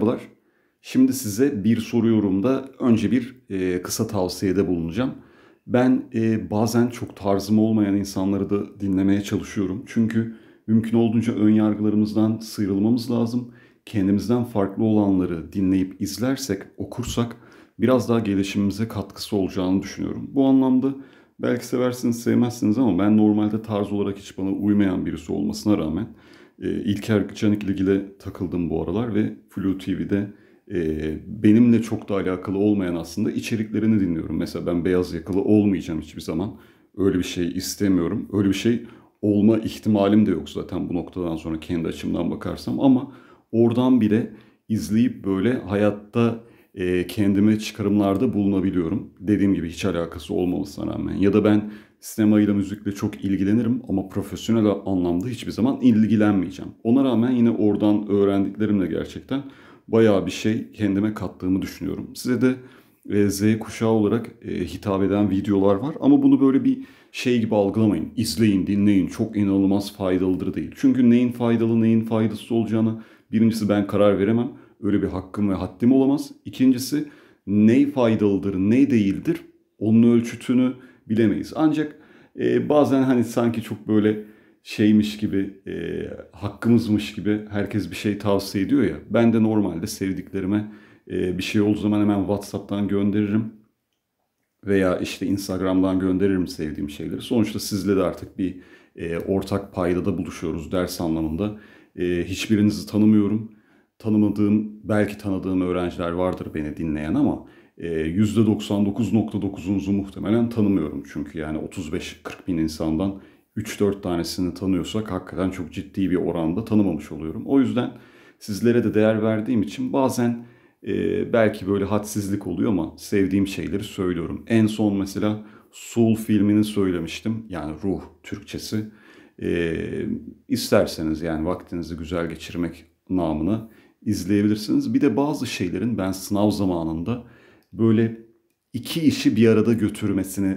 Merhabalar. Şimdi size bir soru yorumda önce bir e, kısa tavsiyede bulunacağım. Ben e, bazen çok tarzım olmayan insanları da dinlemeye çalışıyorum. Çünkü mümkün olduğunca ön yargılarımızdan sıyrılmamız lazım. Kendimizden farklı olanları dinleyip izlersek, okursak biraz daha gelişimimize katkısı olacağını düşünüyorum. Bu anlamda belki seversiniz sevmezsiniz ama ben normalde tarz olarak hiç bana uymayan birisi olmasına rağmen e, İlker ile takıldım bu aralar ve Flu TV'de e, benimle çok da alakalı olmayan aslında içeriklerini dinliyorum. Mesela ben beyaz yakalı olmayacağım hiçbir zaman. Öyle bir şey istemiyorum. Öyle bir şey olma ihtimalim de yok zaten bu noktadan sonra kendi açımdan bakarsam. Ama oradan bile izleyip böyle hayatta e, kendime çıkarımlarda bulunabiliyorum. Dediğim gibi hiç alakası olmamasına rağmen. Ya da ben sinemayla müzikle çok ilgilenirim ama profesyonel anlamda hiçbir zaman ilgilenmeyeceğim. Ona rağmen yine oradan öğrendiklerimle gerçekten bayağı bir şey kendime kattığımı düşünüyorum. Size de e, Z kuşağı olarak e, hitap eden videolar var ama bunu böyle bir şey gibi algılamayın. İzleyin, dinleyin. Çok inanılmaz faydalıdır değil. Çünkü neyin faydalı, neyin faydasız olacağını birincisi ben karar veremem. Öyle bir hakkım ve haddim olamaz. İkincisi ne faydalıdır, ne değildir onun ölçütünü bilemeyiz. Ancak e, bazen hani sanki çok böyle şeymiş gibi, e, hakkımızmış gibi herkes bir şey tavsiye ediyor ya. Ben de normalde sevdiklerime e, bir şey olduğu zaman hemen WhatsApp'tan gönderirim. Veya işte Instagram'dan gönderirim sevdiğim şeyleri. Sonuçta sizle de artık bir e, ortak da buluşuyoruz ders anlamında. E, hiçbirinizi tanımıyorum. Tanımadığım, belki tanıdığım öğrenciler vardır beni dinleyen ama %99.9'unuzu ee, muhtemelen tanımıyorum çünkü yani 35-40 bin insandan 3-4 tanesini tanıyorsak hakikaten çok ciddi bir oranda tanımamış oluyorum. O yüzden sizlere de değer verdiğim için bazen e, belki böyle hadsizlik oluyor ama sevdiğim şeyleri söylüyorum. En son mesela Soul filmini söylemiştim yani Ruh Türkçesi. E, isterseniz yani vaktinizi güzel geçirmek namına izleyebilirsiniz. Bir de bazı şeylerin ben sınav zamanında böyle iki işi bir arada götürmesini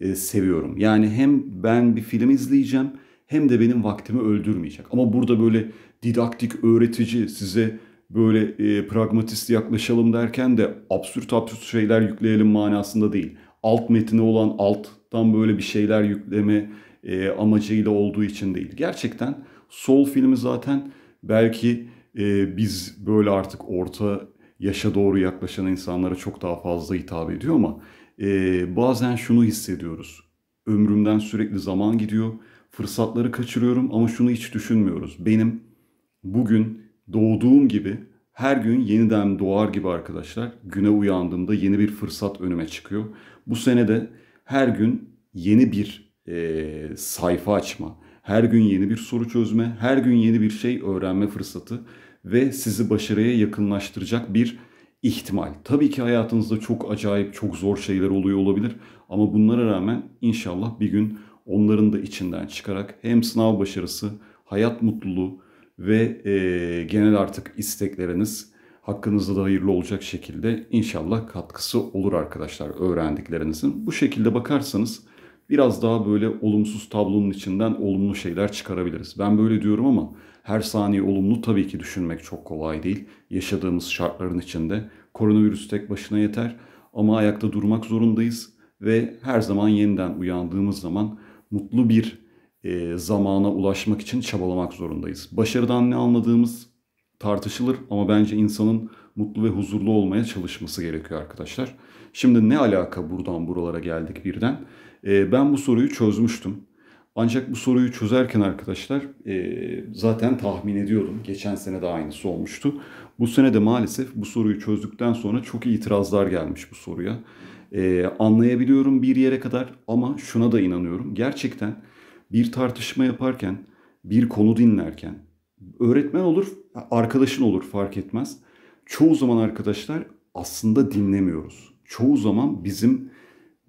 e, seviyorum. Yani hem ben bir film izleyeceğim hem de benim vaktimi öldürmeyecek. Ama burada böyle didaktik, öğretici, size böyle e, pragmatist yaklaşalım derken de absürt absürt şeyler yükleyelim manasında değil. Alt metni olan alttan böyle bir şeyler yükleme e, amacıyla olduğu için değil. Gerçekten Sol filmi zaten belki e, biz böyle artık orta yaşa doğru yaklaşan insanlara çok daha fazla hitap ediyor ama e, bazen şunu hissediyoruz. Ömrümden sürekli zaman gidiyor, fırsatları kaçırıyorum ama şunu hiç düşünmüyoruz. Benim bugün doğduğum gibi her gün yeniden doğar gibi arkadaşlar güne uyandığımda yeni bir fırsat önüme çıkıyor. Bu sene de her gün yeni bir e, sayfa açma, her gün yeni bir soru çözme, her gün yeni bir şey öğrenme fırsatı ve sizi başarıya yakınlaştıracak bir ihtimal. Tabii ki hayatınızda çok acayip, çok zor şeyler oluyor olabilir ama bunlara rağmen inşallah bir gün onların da içinden çıkarak hem sınav başarısı, hayat mutluluğu ve e, genel artık istekleriniz hakkınızda da hayırlı olacak şekilde inşallah katkısı olur arkadaşlar öğrendiklerinizin. Bu şekilde bakarsanız biraz daha böyle olumsuz tablonun içinden olumlu şeyler çıkarabiliriz. Ben böyle diyorum ama her saniye olumlu tabii ki düşünmek çok kolay değil. Yaşadığımız şartların içinde koronavirüs tek başına yeter ama ayakta durmak zorundayız ve her zaman yeniden uyandığımız zaman mutlu bir e, zamana ulaşmak için çabalamak zorundayız. Başarıdan ne anladığımız tartışılır ama bence insanın mutlu ve huzurlu olmaya çalışması gerekiyor arkadaşlar. Şimdi ne alaka buradan buralara geldik birden? E, ben bu soruyu çözmüştüm. Ancak bu soruyu çözerken arkadaşlar e, zaten tahmin ediyordum. Geçen sene de aynısı olmuştu. Bu sene de maalesef bu soruyu çözdükten sonra çok itirazlar gelmiş bu soruya. E, anlayabiliyorum bir yere kadar ama şuna da inanıyorum. Gerçekten bir tartışma yaparken, bir konu dinlerken, öğretmen olur, arkadaşın olur fark etmez. Çoğu zaman arkadaşlar aslında dinlemiyoruz. Çoğu zaman bizim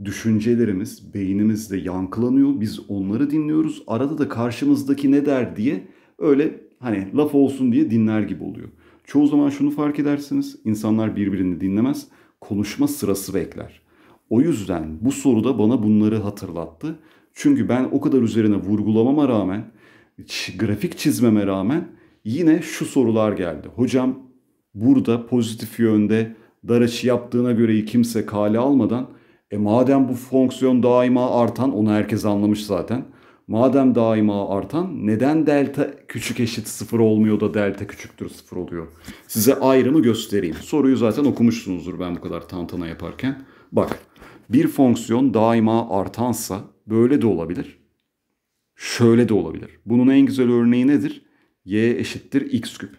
düşüncelerimiz beynimizde yankılanıyor. Biz onları dinliyoruz. Arada da karşımızdaki ne der diye öyle hani laf olsun diye dinler gibi oluyor. Çoğu zaman şunu fark edersiniz. insanlar birbirini dinlemez. Konuşma sırası bekler. O yüzden bu soruda bana bunları hatırlattı. Çünkü ben o kadar üzerine vurgulamama rağmen, grafik çizmeme rağmen yine şu sorular geldi. Hocam burada pozitif yönde Daraç'ı yaptığına göre kimse kale almadan e madem bu fonksiyon daima artan, onu herkes anlamış zaten. Madem daima artan neden delta küçük eşit sıfır olmuyor da delta küçüktür sıfır oluyor? Size ayrımı göstereyim. Soruyu zaten okumuşsunuzdur ben bu kadar tantana yaparken. Bak bir fonksiyon daima artansa böyle de olabilir. Şöyle de olabilir. Bunun en güzel örneği nedir? y eşittir x küp.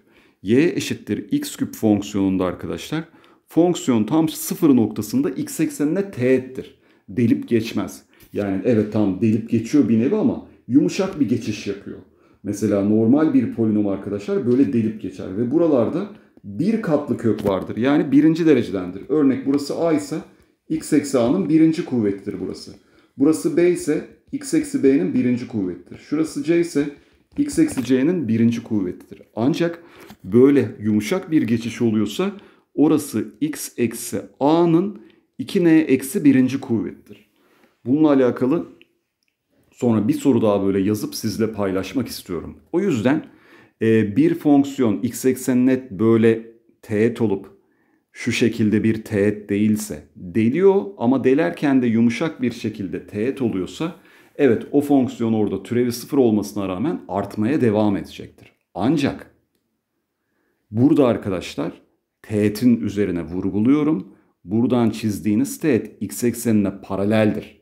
y eşittir x küp fonksiyonunda arkadaşlar fonksiyon tam sıfır noktasında x eksenine teğettir. Delip geçmez. Yani evet tam delip geçiyor bir nevi ama yumuşak bir geçiş yapıyor. Mesela normal bir polinom arkadaşlar böyle delip geçer ve buralarda bir katlı kök vardır. Yani birinci derecedendir. Örnek burası a ise x eksi a'nın birinci kuvvetidir burası. Burası b ise x eksi b'nin birinci kuvvetidir. Şurası c ise x eksi c'nin birinci kuvvetidir. Ancak böyle yumuşak bir geçiş oluyorsa Orası x eksi a'nın 2n eksi birinci kuvvettir. Bununla alakalı sonra bir soru daha böyle yazıp sizle paylaşmak istiyorum. O yüzden e, bir fonksiyon x net böyle teğet olup şu şekilde bir teğet değilse deliyor ama delerken de yumuşak bir şekilde teğet oluyorsa evet o fonksiyon orada türevi sıfır olmasına rağmen artmaya devam edecektir. Ancak burada arkadaşlar teğetin üzerine vurguluyorum. Buradan çizdiğiniz teğet x eksenine paraleldir.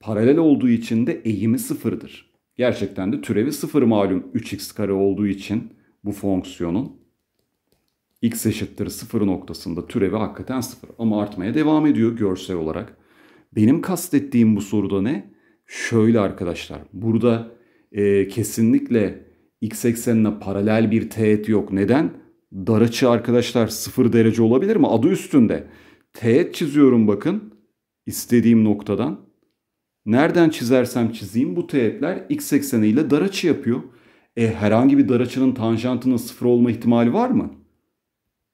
Paralel olduğu için de eğimi sıfırdır. Gerçekten de türevi sıfır malum 3x kare olduğu için bu fonksiyonun x eşittir sıfır noktasında türevi hakikaten sıfır. ama artmaya devam ediyor görsel olarak. Benim kastettiğim bu soruda ne? Şöyle arkadaşlar burada e, kesinlikle x eksenine paralel bir teğet yok. Neden? Dar açı arkadaşlar 0 derece olabilir mi? Adı üstünde. Teğet çiziyorum bakın. istediğim noktadan. Nereden çizersem çizeyim bu teğetler x ekseniyle dar açı yapıyor. E herhangi bir dar açının tanjantının 0 olma ihtimali var mı?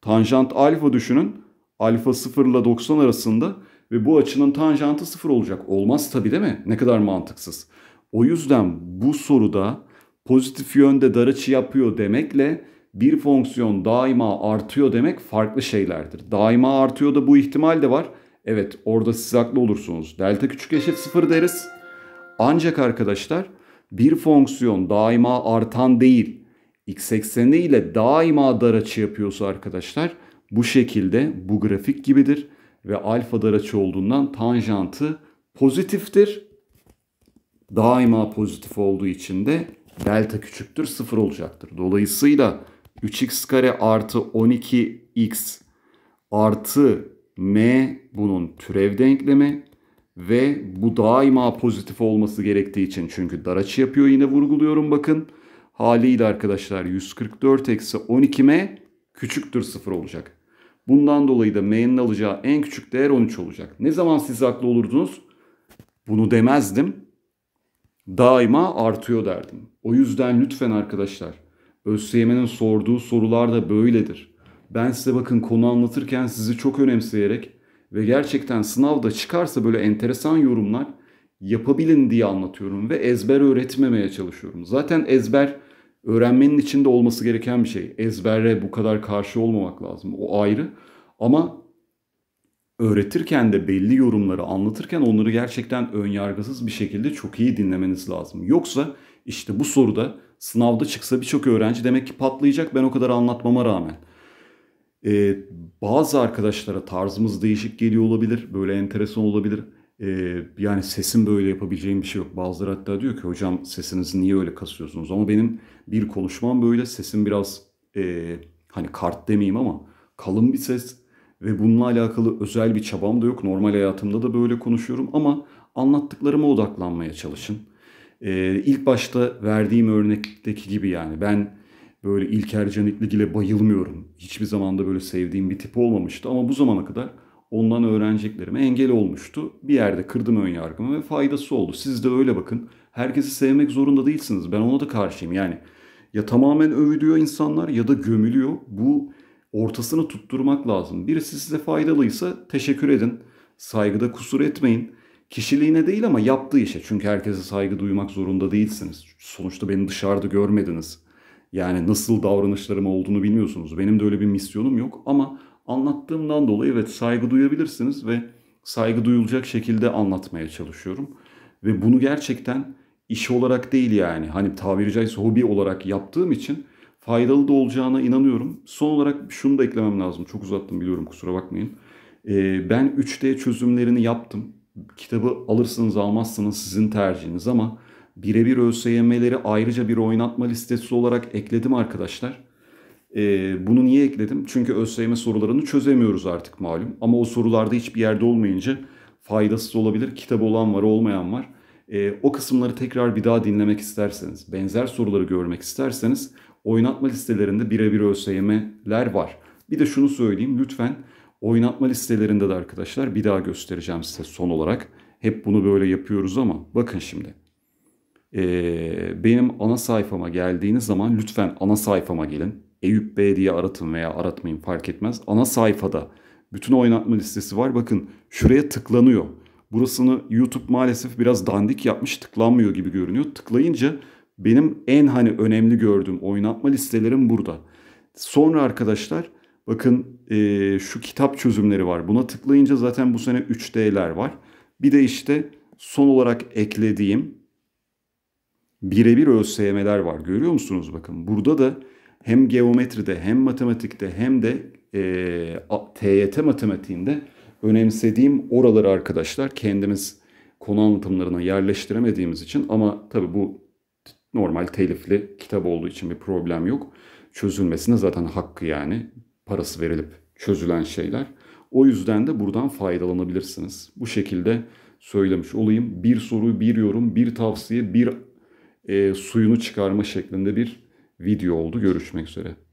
Tanjant alfa düşünün. Alfa 0 ile 90 arasında ve bu açının tanjantı 0 olacak. Olmaz tabii değil mi? Ne kadar mantıksız. O yüzden bu soruda pozitif yönde dar açı yapıyor demekle bir fonksiyon daima artıyor demek farklı şeylerdir. Daima artıyor da bu ihtimal de var. Evet orada siz haklı olursunuz. Delta küçük eşit sıfır deriz. Ancak arkadaşlar bir fonksiyon daima artan değil x ekseni ile daima dar açı yapıyorsa arkadaşlar bu şekilde bu grafik gibidir ve alfa dar açı olduğundan tanjantı pozitiftir. Daima pozitif olduğu için de delta küçüktür sıfır olacaktır. Dolayısıyla 3x kare artı 12x artı m bunun türev denklemi ve bu daima pozitif olması gerektiği için çünkü dar açı yapıyor yine vurguluyorum bakın. Haliyle arkadaşlar 144 eksi 12 m küçüktür 0 olacak. Bundan dolayı da m'nin alacağı en küçük değer 13 olacak. Ne zaman siz haklı olurdunuz? Bunu demezdim. Daima artıyor derdim. O yüzden lütfen arkadaşlar Özseyemen'in sorduğu sorular da böyledir. Ben size bakın konu anlatırken sizi çok önemseyerek ve gerçekten sınavda çıkarsa böyle enteresan yorumlar yapabilin diye anlatıyorum ve ezber öğretmemeye çalışıyorum. Zaten ezber öğrenmenin içinde olması gereken bir şey. Ezbere bu kadar karşı olmamak lazım. O ayrı. Ama öğretirken de belli yorumları anlatırken onları gerçekten önyargısız bir şekilde çok iyi dinlemeniz lazım. Yoksa işte bu soruda sınavda çıksa birçok öğrenci demek ki patlayacak ben o kadar anlatmama rağmen. Ee, bazı arkadaşlara tarzımız değişik geliyor olabilir. Böyle enteresan olabilir. Ee, yani sesim böyle yapabileceğim bir şey yok. Bazıları hatta diyor ki hocam sesinizi niye öyle kasıyorsunuz? Ama benim bir konuşmam böyle. Sesim biraz e, hani kart demeyeyim ama kalın bir ses. Ve bununla alakalı özel bir çabam da yok. Normal hayatımda da böyle konuşuyorum ama anlattıklarıma odaklanmaya çalışın e, ilk başta verdiğim örnekteki gibi yani ben böyle İlker Canikligil'e bayılmıyorum. Hiçbir zamanda böyle sevdiğim bir tip olmamıştı ama bu zamana kadar ondan öğreneceklerime engel olmuştu. Bir yerde kırdım ön yargımı ve faydası oldu. Siz de öyle bakın. Herkesi sevmek zorunda değilsiniz. Ben ona da karşıyım. Yani ya tamamen övülüyor insanlar ya da gömülüyor. Bu ortasını tutturmak lazım. Birisi size faydalıysa teşekkür edin. Saygıda kusur etmeyin. Kişiliğine değil ama yaptığı işe. Çünkü herkese saygı duymak zorunda değilsiniz. Sonuçta beni dışarıda görmediniz. Yani nasıl davranışlarım olduğunu bilmiyorsunuz. Benim de öyle bir misyonum yok ama anlattığımdan dolayı evet saygı duyabilirsiniz ve saygı duyulacak şekilde anlatmaya çalışıyorum. Ve bunu gerçekten iş olarak değil yani hani tabiri caizse hobi olarak yaptığım için faydalı da olacağına inanıyorum. Son olarak şunu da eklemem lazım. Çok uzattım biliyorum kusura bakmayın. Ee, ben 3D çözümlerini yaptım kitabı alırsınız almazsınız sizin tercihiniz ama birebir ÖSYM'leri ayrıca bir oynatma listesi olarak ekledim arkadaşlar. Ee, bunu niye ekledim? Çünkü ÖSYM sorularını çözemiyoruz artık malum. Ama o sorularda hiçbir yerde olmayınca faydasız olabilir. Kitabı olan var olmayan var. Ee, o kısımları tekrar bir daha dinlemek isterseniz, benzer soruları görmek isterseniz oynatma listelerinde birebir ÖSYM'ler var. Bir de şunu söyleyeyim lütfen Oynatma listelerinde de arkadaşlar bir daha göstereceğim size son olarak. Hep bunu böyle yapıyoruz ama bakın şimdi. Ee, benim ana sayfama geldiğiniz zaman lütfen ana sayfama gelin. Eyüp B diye aratın veya aratmayın fark etmez. Ana sayfada bütün oynatma listesi var. Bakın şuraya tıklanıyor. Burasını YouTube maalesef biraz dandik yapmış tıklanmıyor gibi görünüyor. Tıklayınca benim en hani önemli gördüğüm oynatma listelerim burada. Sonra arkadaşlar Bakın e, şu kitap çözümleri var. Buna tıklayınca zaten bu sene 3D'ler var. Bir de işte son olarak eklediğim birebir ÖSYM'ler var. Görüyor musunuz bakın. Burada da hem geometride hem matematikte hem de e, TYT matematiğinde önemsediğim oraları arkadaşlar kendimiz konu anlatımlarına yerleştiremediğimiz için ama tabii bu normal telifli kitap olduğu için bir problem yok. Çözülmesine zaten hakkı yani parası verilip çözülen şeyler. O yüzden de buradan faydalanabilirsiniz. Bu şekilde söylemiş olayım. Bir soru, bir yorum, bir tavsiye, bir e, suyunu çıkarma şeklinde bir video oldu. Görüşmek üzere.